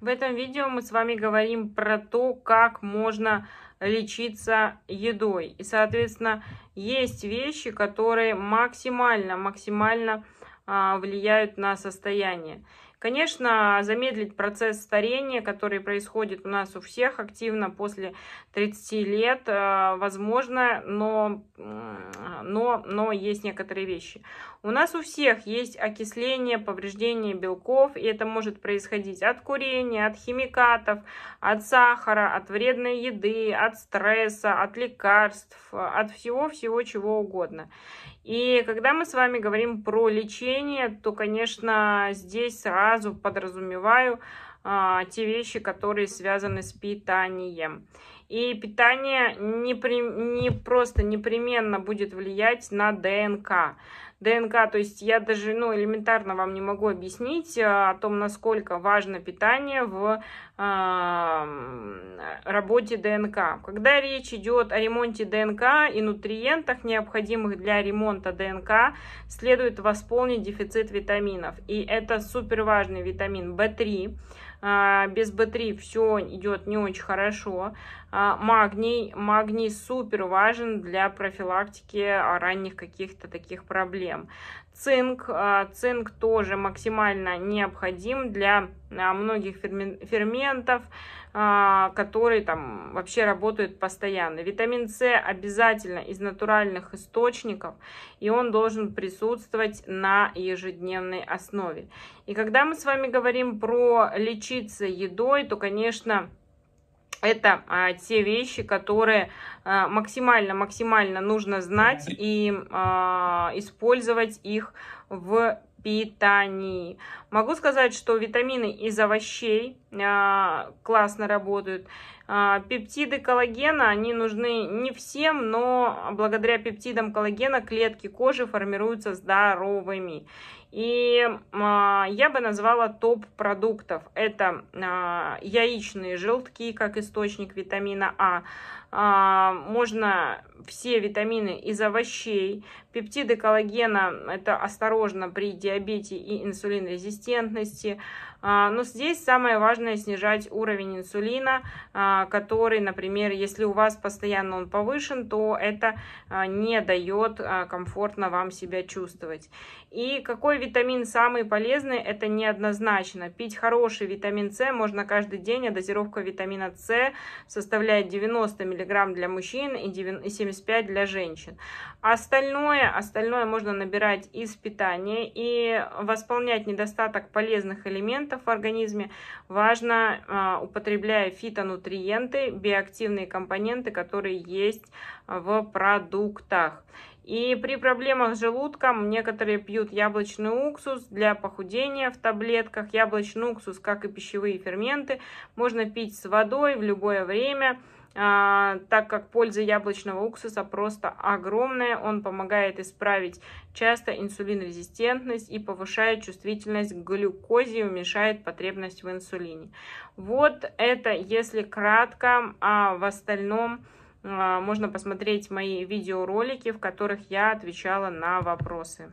В этом видео мы с вами говорим про то, как можно лечиться едой. И, соответственно, есть вещи, которые максимально, максимально а, влияют на состояние. Конечно, замедлить процесс старения, который происходит у нас у всех активно после 30 лет, э, возможно, но, но, но есть некоторые вещи. У нас у всех есть окисление, повреждение белков, и это может происходить от курения, от химикатов, от сахара, от вредной еды, от стресса, от лекарств, от всего-всего чего угодно. И когда мы с вами говорим про лечение, то, конечно, здесь сразу подразумеваю а, те вещи, которые связаны с питанием. И питание не, при, не просто непременно будет влиять на ДНК. ДНК, то есть я даже ну, элементарно вам не могу объяснить а, о том, насколько важно питание в а, работе ДНК. Когда речь идет о ремонте ДНК и нутриентах, необходимых для ремонта ДНК, следует восполнить дефицит витаминов. И это суперважный витамин В3, а, без B3 все идет не очень хорошо. А, магний, магний супер важен для профилактики а, ранних каких-то таких проблем. Цинк, цинк тоже максимально необходим для многих ферментов, которые там вообще работают постоянно. Витамин С обязательно из натуральных источников, и он должен присутствовать на ежедневной основе. И когда мы с вами говорим про лечиться едой, то, конечно, это а, те вещи, которые максимально-максимально нужно знать и а, использовать их в питании. Могу сказать, что витамины из овощей а, классно работают. А, пептиды коллагена, они нужны не всем, но благодаря пептидам коллагена клетки кожи формируются здоровыми. И а, я бы назвала топ продуктов. Это а, яичные желтки, как источник витамина А. а. Можно все витамины из овощей. Пептиды коллагена, это осторожно при диабете и инсулинрезистентности. резистентности а, но здесь самое важное снижать уровень инсулина, а, который, например, если у вас постоянно он повышен, то это а, не дает комфортно вам себя чувствовать. И какой витамин самый полезный, это неоднозначно. Пить хороший витамин С можно каждый день, а дозировка витамина С составляет 90 мг для мужчин и 75 для женщин. Остальное, остальное можно набирать из питания и восполнять недостаток полезных элементов, фитонутритов в организме, важно, а, употребляя фитонутриенты, биоактивные компоненты, которые есть а, в продуктах. И при проблемах с желудком некоторые пьют яблочный уксус для похудения в таблетках. Яблочный уксус, как и пищевые ферменты, можно пить с водой в любое время. А, так как польза яблочного уксуса просто огромная. Он помогает исправить часто инсулинрезистентность и повышает чувствительность к глюкозе и уменьшает потребность в инсулине. Вот это если кратко, а в остальном а, можно посмотреть мои видеоролики, в которых я отвечала на вопросы.